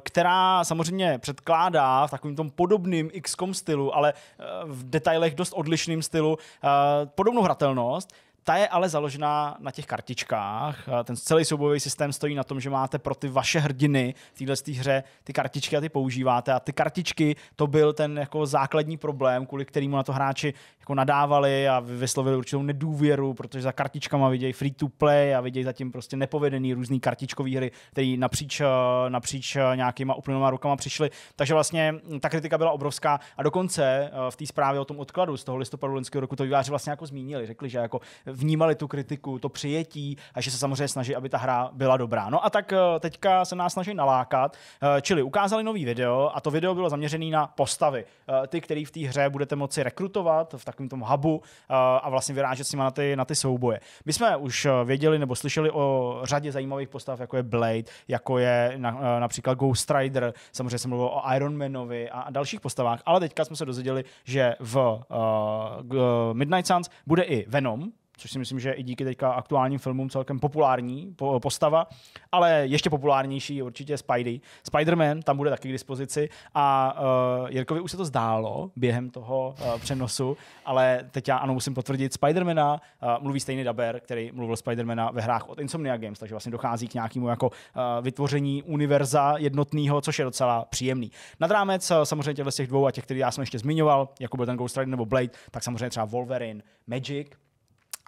která samozřejmě předkládá v takovém tom podobným XCOM stylu, ale eh, v detailech dost odlišným stylu, eh, podobnou hratelnost, ta je ale založená na těch kartičkách. Ten celý soubojový systém stojí na tom, že máte pro ty vaše hrdiny v této hře ty kartičky a ty používáte. A ty kartičky to byl ten jako základní problém, kvůli kterému na to hráči jako nadávali a vyslovili určitou nedůvěru, protože za kartičkama vidějí free to play a vidějí zatím prostě nepovedený různý kartičkový hry, které napříč, eh, napříč eh, nějakýma uplynulýma rukama přišly. Takže vlastně hm, ta kritika byla obrovská a dokonce eh, v té zprávě o tom odkladu z toho listopadu loňského roku to vyváři vlastně jako zmínili. Řekli, že jako vnímali tu kritiku, to přijetí a že se samozřejmě snaží, aby ta hra byla dobrá. No a tak eh, teďka se nás snaží nalákat, eh, čili ukázali nový video a to video bylo zaměřené na postavy. Eh, ty, který v té hře budete moci rekrutovat v takovém tom hubu a vlastně vyrážet s nimi na ty, na ty souboje. My jsme už věděli nebo slyšeli o řadě zajímavých postav, jako je Blade, jako je na, například Ghost Rider, samozřejmě jsem mluvil o Iron Manovi a dalších postavách, ale teďka jsme se dozvěděli, že v uh, Midnight Suns bude i Venom, což si myslím, že i díky teďka aktuálním filmům celkem populární postava, ale ještě populárnější je určitě Spidey. Spider-Man tam bude taky k dispozici a uh, Jirkovi už se to zdálo během toho uh, přenosu, ale teď já ano musím potvrdit, Spider-Mana uh, mluví stejný daber, který mluvil Spider-Mana ve hrách od Insomnia Games, takže vlastně dochází k nějakému jako uh, vytvoření univerza jednotného, což je docela příjemný. Nad rámec uh, samozřejmě těch dvou a těch, které já jsem ještě zmiňoval, jako byl ten Ghost Rider nebo Blade, tak samozřejmě třeba Wolverine, Magic,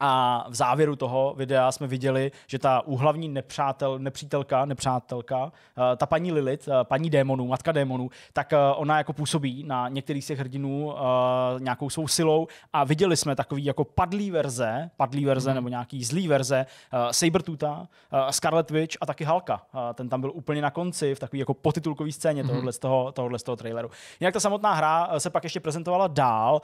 a v závěru toho videa jsme viděli, že ta úhlavní nepřátel, nepřítelka, nepřátelka, eh, ta paní Lilith, eh, paní démonů, matka démonů, tak eh, ona jako působí na některých z těch hrdinů nějakou svou silou a viděli jsme takový jako padlý verze, padlý verze mm. nebo nějaký zlý verze Sabertuta, Scarlet Witch a taky Halka. Ten tam byl úplně na konci v takový jako potitulkový scéně mhm. tohohle, mm. z toho, tohohle z toho traileru. Jinak ta samotná hra se pak ještě prezentovala dál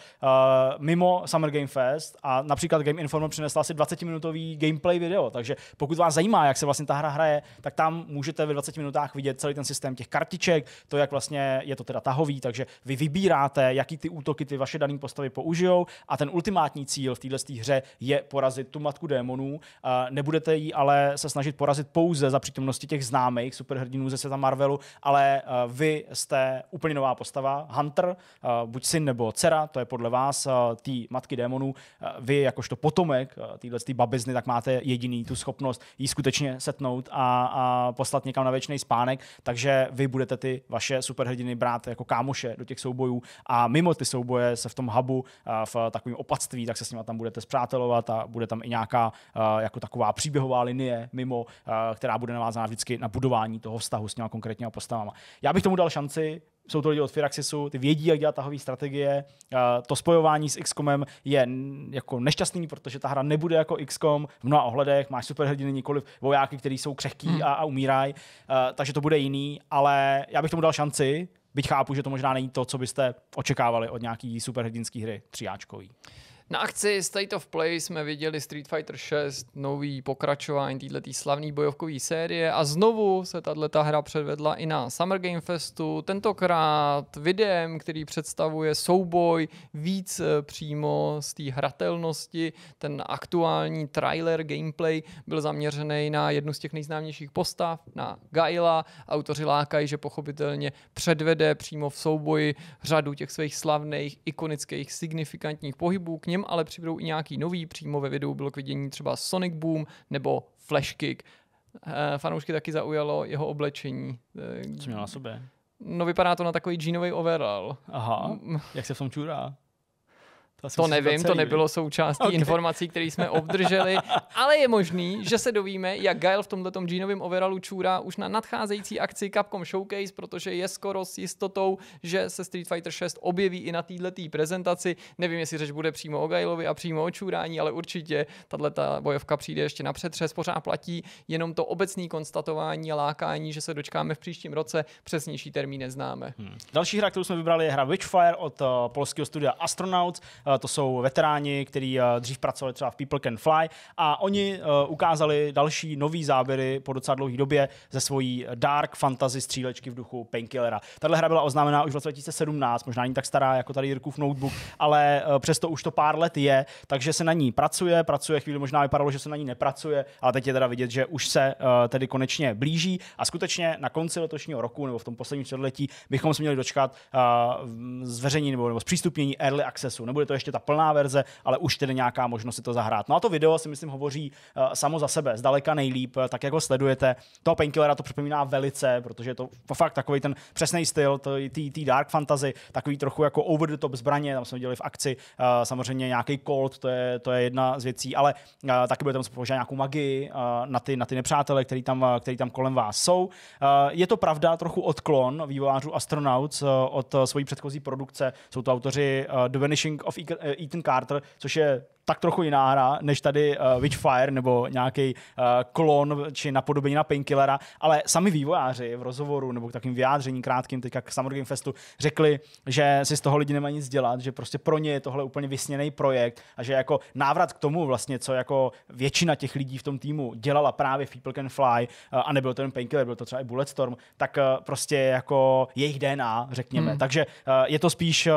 mimo Summer Game Fest a například Game Informer Ono přinesla asi 20-minutový gameplay video, takže pokud vás zajímá, jak se vlastně ta hra hraje, tak tam můžete ve 20 minutách vidět celý ten systém těch kartiček, to, jak vlastně je to teda tahový, takže vy vybíráte, jaký ty útoky ty vaše dané postavy použijou a ten ultimátní cíl v této hře je porazit tu matku démonů. Nebudete ji ale se snažit porazit pouze za přítomnosti těch známých superhrdinů ze světa Marvelu, ale eh, vy jste úplně nová postava, Hunter, eh, buď syn nebo dcera, to je podle vás, eh, té matky démonů. Vy jakožto potom výjimek eh, téhle tý babizny, tak máte jediný tu schopnost jí skutečně setnout a, a poslat někam na věčný spánek, takže vy budete ty vaše superhrdiny brát jako kámoše do těch soubojů a mimo ty souboje se v tom hubu, eh, v takovém opatství, tak se s nimi tam budete zpřátelovat a bude tam i nějaká eh, jako taková příběhová linie mimo, která bude navázána vždycky na budování toho vztahu s těma konkrétníma postavama. Já bych tomu dal šanci, jsou to lidi od Firaxisu, ty vědí, jak dělat tahové strategie. To spojování s XCOMem je jako nešťastný, protože ta hra nebude jako XCOM v mnoha ohledech. Máš superhrdiny, nikoli vojáky, kteří jsou křehký hmm. a, a umírají, takže to bude jiný, ale já bych tomu dal šanci, byť chápu, že to možná není to, co byste očekávali od nějaký superhrdinské hry třiáčkový. Na akci State of Play jsme viděli Street Fighter 6, nový pokračování této slavné bojovkové série a znovu se tato hra předvedla i na Summer Game Festu, tentokrát videem, který představuje souboj víc eh, přímo z té hratelnosti. Ten aktuální trailer gameplay byl zaměřený na jednu z těch nejznámějších postav, na Gaila. Autoři lákají, že pochopitelně předvede přímo v souboji řadu těch svých slavných, ikonických, signifikantních pohybů. K něm ale přibudou i nějaký nový, přímo ve videu bylo k vidění třeba Sonic Boom nebo Flash Kick. Eh, fanoušky taky zaujalo jeho oblečení. Eh, Co měl na sobě? No vypadá to na takový džínový overall. Aha, mm. jak se v tom čurá? To, to nevím, to nebylo součástí okay. informací, které jsme obdrželi, ale je možný, že se dovíme, jak Gail v tomto džínovém overalu čůrá už na nadcházející akci Capcom Showcase, protože je skoro s jistotou, že se Street Fighter 6 objeví i na této prezentaci. Nevím, jestli řeč bude přímo o Gailovi a přímo o čůrání, ale určitě tahle bojovka přijde ještě na přetřes. Pořád platí jenom to obecné konstatování a lákání, že se dočkáme v příštím roce, přesnější termín neznáme. Hmm. Další hra, kterou jsme vybrali, je hra Witchfire od uh, polského studia Astronauts Eh, to jsou veteráni, kteří eh, dřív pracovali třeba v People Can Fly a oni eh, ukázali další nový záběry po docela dlouhé době ze svojí dark fantasy střílečky v duchu Painkillera. Tahle hra byla oznámená už v roce 2017, možná není tak stará jako tady Jirkův notebook, ale přesto už to pár let je, takže se na ní pracuje, pracuje chvíli možná vypadalo, že se na ní nepracuje, ale teď je teda vidět, že už se tedy konečně blíží a skutečně na konci letošního roku nebo v tom posledním čtvrtletí bychom se měli dočkat zveřejnění nebo, nebo zpřístupnění early accessu. Nebude to ještě ta plná verze, ale už tedy nějaká možnost si to zahrát. No a to video si myslím hovoří uh, samo za sebe, zdaleka nejlíp, eh, tak jak ho sledujete. Toho Painkillera to připomíná velice, protože je to fakt takový ten přesný styl, ty dark fantasy, takový trochu jako over the top zbraně, tam jsme dělali v akci uh, samozřejmě nějaký cold, to je, to je jedna z věcí, ale uh, taky bude tam používat nějakou magii uh, na, ty, na ty nepřátele, který tam, který tam kolem vás jsou. Uh, je to pravda trochu odklon vývojářů Astronauts uh, od uh, svojí předchozí produkce, jsou to autoři uh, The Vanishing of Eh, Ethan Carter, což je tak trochu jiná hra, než tady uh, Witchfire nebo nějaký uh, klon či napodobení na Painkillera, ale sami vývojáři v rozhovoru nebo k takým vyjádření krátkým teďka k Summer Game Festu řekli, že si z toho lidi nemají nic dělat, že prostě pro ně je tohle úplně vysněný projekt a že jako návrat k tomu vlastně, co jako většina těch lidí v tom týmu dělala právě v People Can Fly uh, a nebyl to jen Painkiller, byl to třeba i Bulletstorm, tak uh, prostě jako jejich DNA, řekněme. Hmm. Takže uh, je to spíš uh,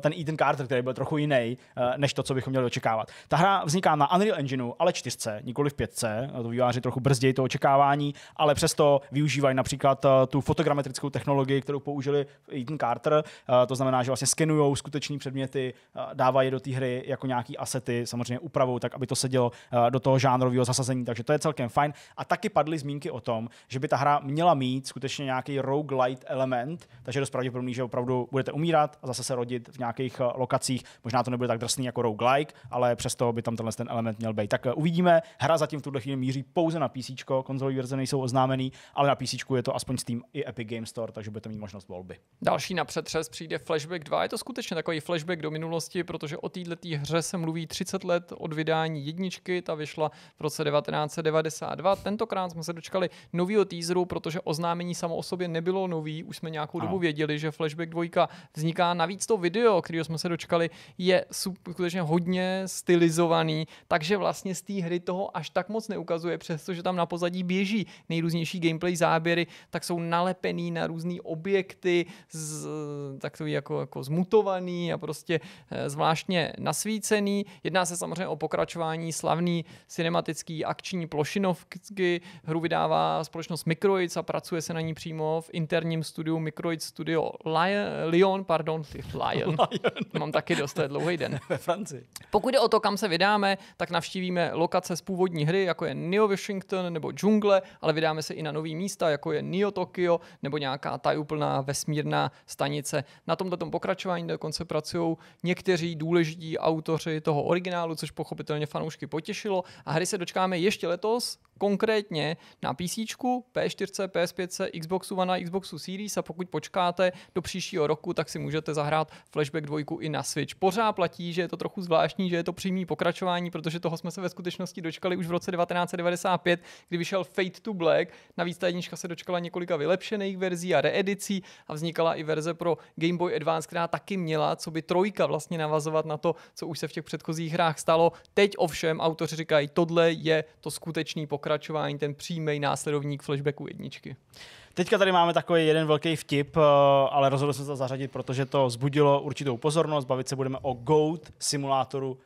ten Ethan Carter, který byl trochu jiný, uh, než to, co bychom měli očekávat dělat. Ta hra vzniká na Unreal Engineu, ale 4, nikoli v 5. To výváři trochu brzdějí to očekávání, ale přesto využívají například eh, tu fotogrametrickou technologii, kterou použili Ethan Carter. Eh, to znamená, že vlastně skenují skuteční předměty, eh, dávají do té hry jako nějaký asety, samozřejmě upravou tak, aby to sedělo do toho žánrového zasazení, takže to je celkem fajn. A taky padly zmínky o tom, že by ta hra měla mít skutečně nějaký roguelite element, takže dost pravděpodobný, že opravdu budete umírat a zase se rodit v nějakých lokacích. Možná to nebude tak drsný jako roguelike, ale přesto by tam tenhle ten element měl být. Tak eh, uvidíme. Hra zatím v tuhle chvíli míří pouze na PC, konzolové verze nejsou oznámený, ale na PC je to aspoň Steam i Epic Game Store, takže by to mít možnost volby. Další na přetřes přijde Flashback 2. Je to skutečně takový flashback do minulosti, protože o této hře se mluví 30 let od vydání jedničky, ta vyšla v roce 1992. Tentokrát jsme se dočkali nového teaseru, protože oznámení samo o sobě nebylo nový, už jsme nějakou dobu věděli, že Flashback 2 vzniká. Navíc to video, kterého jsme se dočkali, je skutečně hodně stylizovaný, takže vlastně z té hry toho až tak moc neukazuje, přestože tam na pozadí běží nejrůznější gameplay záběry, tak jsou nalepený na různé objekty, z, takový jako, jako zmutovaný a prostě eh, zvláštně nasvícený. Jedná se samozřejmě o pokračování slavný cinematický akční plošinovky. Hru vydává společnost Microids a pracuje se na ní přímo v interním studiu Microid Studio Lion, Lyon, pardon, Lion. Lion. Mám taky dost dlouhý den. Ve Francii. Pokud jde o to, to, kam se vydáme, tak navštívíme lokace z původní hry, jako je Neo Washington nebo džungle, ale vydáme se i na nový místa, jako je Neo Tokyo nebo nějaká tajuplná vesmírná stanice. Na tomto pokračování dokonce pracují někteří důležití autoři toho originálu, což pochopitelně fanoušky potěšilo a hry se dočkáme ještě letos konkrétně na PC, P4, PS5, Xboxu One a Xboxu Series a pokud počkáte do příštího roku, tak si můžete zahrát Flashback 2 i na Switch. Pořád platí, že je to trochu zvláštní, že je to přímý pokračování, protože toho jsme se ve skutečnosti dočkali už v roce 1995, kdy vyšel Fate to Black. Navíc ta jednička se dočkala několika vylepšených verzí a reedicí a vznikala i verze pro Game Boy Advance, která taky měla, co by trojka vlastně navazovat na to, co už se v těch předchozích hrách stalo. Teď ovšem autoři říkají, tohle je to skutečný pokračování pokračování, ten přímý následovník flashbacku jedničky. Teďka tady máme takový jeden velký vtip, eh, ale rozhodl jsem se to zařadit, protože to zbudilo určitou pozornost. Bavit se budeme o GOAT simulátoru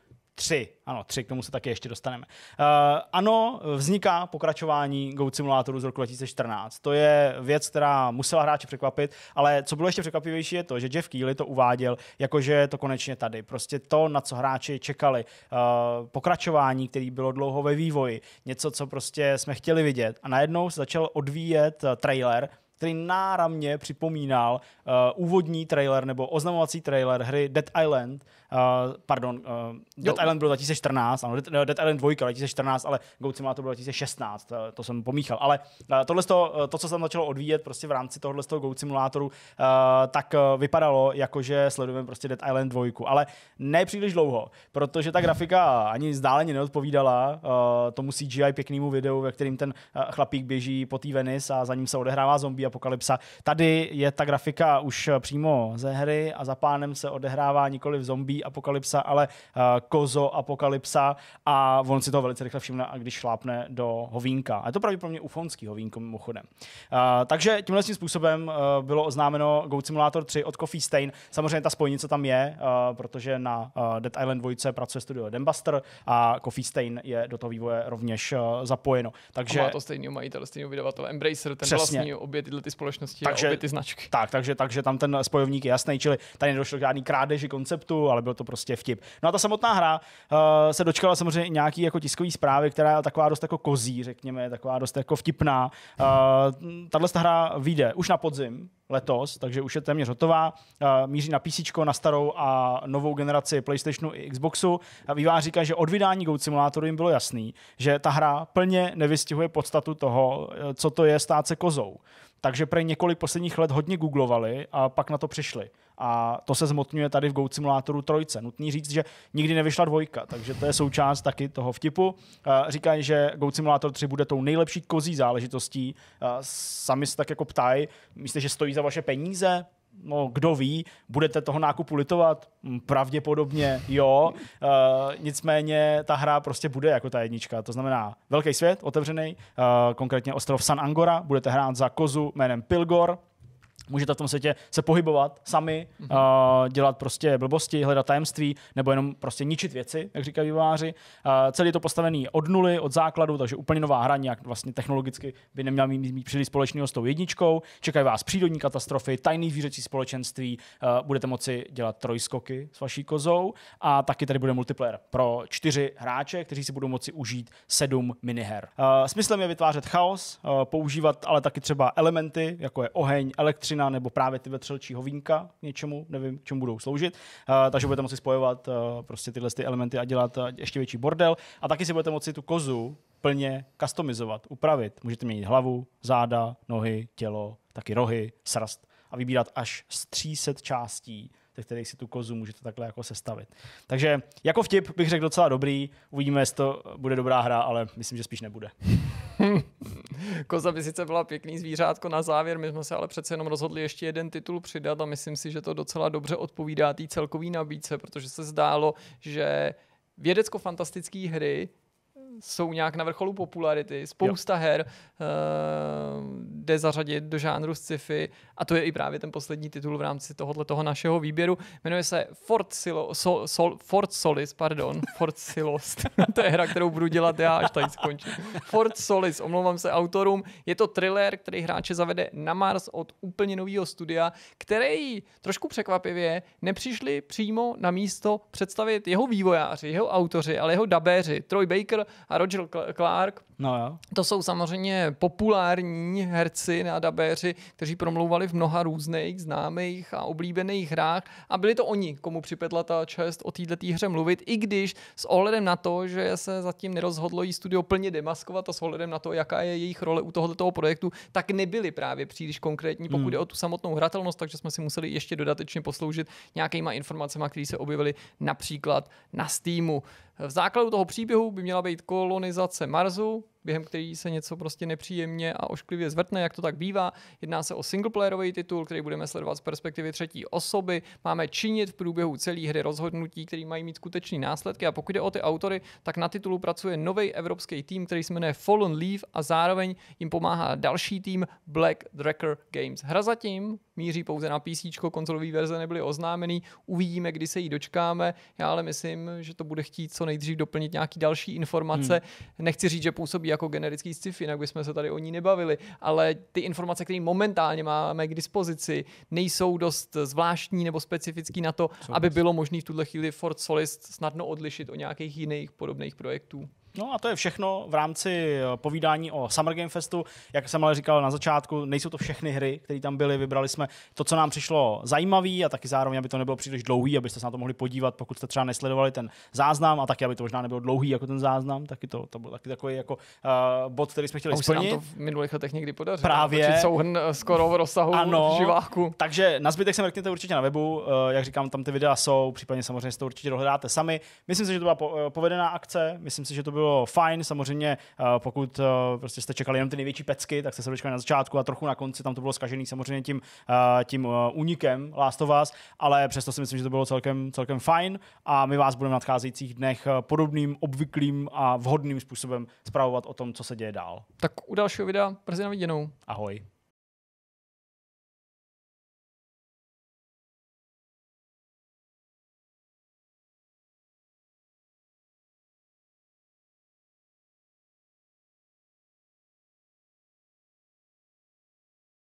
3. Ano, 3, k tomu se taky ještě dostaneme. Uh, ano, vzniká pokračování Go Simulatoru z roku 2014. To je věc, která musela hráče překvapit, ale co bylo ještě překvapivější je to, že Jeff Keely to uváděl, jakože je to konečně tady. Prostě to, na co hráči čekali, uh, pokračování, který bylo dlouho ve vývoji, něco, co prostě jsme chtěli vidět. A najednou se začal odvíjet eh, trailer, který náramně připomínal uh, úvodní trailer nebo oznamovací trailer hry Dead Island, Uh, pardon, uh, Dead Island byl 2014, ano, Dead, Dead Island 2 2014, ale Goat Simulator byl 2016, uh, eh, to jsem pomíchal. Ale uh, tohle, to, to, co jsem začalo odvíjet prostě v rámci tohohle toho Goat Simulátoru, uh, tak uh, vypadalo, jako že sledujeme prostě Dead Island 2, ale ne příliš dlouho, protože ta grafika ani zdáleně neodpovídala uh, tomu CGI pěknému videu, ve kterým ten uh, chlapík běží po té Venice a za ním se odehrává zombie apokalypsa. Tady je ta grafika už přímo ze hry a za pánem se odehrává nikoli v zombie, apokalypsa, ale uh, kozo apokalypsa a on si toho velice rychle všimne, a když šlápne do hovínka. A je to pravděpodobně ufonský hovínko mimochodem. Uh, takže tímhle tím způsobem uh, bylo oznámeno Go Simulator 3 od Coffee Stain. Samozřejmě ta spojnice tam je, uh, protože na uh, Dead Island 2 pracuje studio Dembuster a Coffee Stain je do toho vývoje rovněž uh, zapojeno. Takže... A má to stejný majitel, stejný vydavatel Embracer, ten Přesně. vlastní obě tyhle ty společnosti takže, a obě ty značky. Tak, takže, takže tam ten spojovník je jasný, čili tady nedošlo k žádný krádeži konceptu, ale byl to prostě vtip. No a ta samotná hra uh, se dočkala samozřejmě nějaký jako tiskový zprávy, která je taková dost jako kozí, řekněme, taková dost jako vtipná. Uh, tahle hra vyjde už na podzim, letos, takže už je téměř hotová. Eh, míří na PC, na starou a novou generaci PlayStationu i Xboxu. a Vývář říká, že od vydání Go Simulatoru jim bylo jasný, že ta hra plně nevystihuje podstatu toho, co to je stát se kozou. Takže pro několik posledních let hodně googlovali a pak na to přišli. A to se zmotňuje tady v Goat Simulatoru trojce. Nutný říct, že nikdy nevyšla dvojka, takže to je součást taky toho vtipu. Eh, říkají, že Goat Simulator 3 bude tou nejlepší kozí záležitostí. Eh, sami se tak jako ptají, myslíte, že stojí za vaše peníze? no kdo ví, budete toho nákupu litovat? Hm, pravděpodobně jo, Uh, nicméně ta hra prostě bude jako ta jednička, to znamená velký svět, otevřený, uh, konkrétně ostrov San Angora, budete hrát za kozu jménem Pilgor, můžete v tom světě se pohybovat sami, mm-hmm. uh, dělat prostě blbosti, hledat tajemství, nebo jenom prostě ničit věci, jak říkají vývojáři. Uh, celý je to postavený od nuly, od základu, takže úplně nová hra, nějak vlastně technologicky by neměla mít, mít příliš společného s tou jedničkou. Čekají vás přírodní katastrofy, tajný zvířecí společenství, uh, budete moci dělat trojskoky s vaší kozou a taky tady bude multiplayer pro čtyři hráče, kteří si budou moci užít sedm miniher. Uh, smyslem je vytvářet chaos, uh, používat ale taky třeba elementy, jako je oheň, elektřina, Martina nebo právě ty třelčí hovínka k něčemu, nevím, k čemu budou sloužit. Uh, takže budete moci spojovat uh, prostě tyhle ty elementy a dělat uh, ještě větší bordel. A taky si budete moci tu kozu plně customizovat, upravit. Můžete měnit hlavu, záda, nohy, tělo, taky rohy, srst a vybírat až z 300 částí ze kterých si tu kozu můžete takhle jako sestavit. Takže jako vtip bych řekl docela dobrý, uvidíme, jestli to bude dobrá hra, ale myslím, že spíš nebude. Koza by sice byla pěkný zvířátko na závěr, my jsme se ale přece jenom rozhodli ještě jeden titul přidat a myslím si, že to docela dobře odpovídá té celkový nabídce, protože se zdálo, že vědecko-fantastické hry jsou nějak na vrcholu popularity. Spousta jo. her uh, jde zařadit do žánru sci-fi a to je i právě ten poslední titul v rámci tohohle toho našeho výběru. Jmenuje se Fort, Silo, Sol, Sol, Fort Solis, pardon, Fort Silost. to je hra, kterou budu dělat já, až tady skončím. Fort Solis, omlouvám se autorům. Je to thriller, který hráče zavede na Mars od úplně nového studia, který trošku překvapivě nepřišli přímo na místo představit jeho vývojáři, jeho autoři, ale jeho dabéři. Troy Baker a Roger Clark. No jo. To jsou samozřejmě populární herci, dabéři, kteří promlouvali v mnoha různých známých a oblíbených hrách a byli to oni, komu připadla ta čest o této hře mluvit, i když s ohledem na to, že se zatím nerozhodlo jí studio plně demaskovat a s ohledem na to, jaká je jejich role u tohoto projektu, tak nebyli právě příliš konkrétní, pokud hmm. je o tu samotnou hratelnost, takže jsme si museli ještě dodatečně posloužit nějakýma informacemi, které se objevily například na Steamu. V základu toho příběhu by měla být kolonizace Marsu, během který se něco prostě nepříjemně a ošklivě zvrtne, jak to tak bývá. Jedná se o singleplayerový titul, který budeme sledovat z perspektivy třetí osoby. Máme činit v průběhu celé hry rozhodnutí, které mají mít skutečné následky. A pokud jde o ty autory, tak na titulu pracuje nový evropský tým, který se jmenuje Fallen Leaf a zároveň jim pomáhá další tým Black Dracker Games. Hra zatím míří pouze na PC, konzolové verze nebyly oznámeny. Uvidíme, kdy se jí dočkáme. Já ale myslím, že to bude chtít co nejdřív doplnit nějaký další informace. Hmm. Nechci říct, že působí jako generický sci-fi, jinak bychom se tady o ní nebavili, ale ty informace, které momentálně máme k dispozici, nejsou dost zvláštní nebo specifický na to, Co aby bylo možné v tuhle chvíli Ford Solist snadno odlišit o nějakých jiných podobných projektů. No a to je všechno v rámci eh, povídání o Summer Game Festu. Jak jsem ale říkal na začátku, nejsou to všechny hry, které tam byly. Vybrali jsme to, co nám přišlo zajímavý a taky zároveň, aby to nebylo příliš dlouhý, abyste se na to mohli podívat, pokud jste třeba nesledovali ten záznam a taky, aby to možná nebylo dlouhý jako ten záznam. Taky to, to byl taky takový jako uh, bod, který jsme chtěli a už splnit. Se nám to v minulých letech někdy podařilo. Právě. souhrn eh, skoro v rozsahu ano, živáku. Takže na zbytek se mrkněte určitě na webu. Uh, jak říkám, tam ty videa jsou, případně samozřejmě si to určitě dohledáte sami. Myslím si, že to byla po, uh, povedená akce, myslím si, že to bylo bylo fajn, samozřejmě eh, pokud eh, prostě jste čekali jenom ty největší pecky, tak jste se dočkali na začátku a trochu na konci, tam to bylo skažený samozřejmě tím, eh, tím únikem Last of Us, ale přesto si myslím, že to bylo celkem, celkem fajn a my vás budeme v nadcházejících dnech podobným, obvyklým a vhodným způsobem zpravovat o tom, co se děje dál. Tak u dalšího videa brzy na viděnou. Ahoj.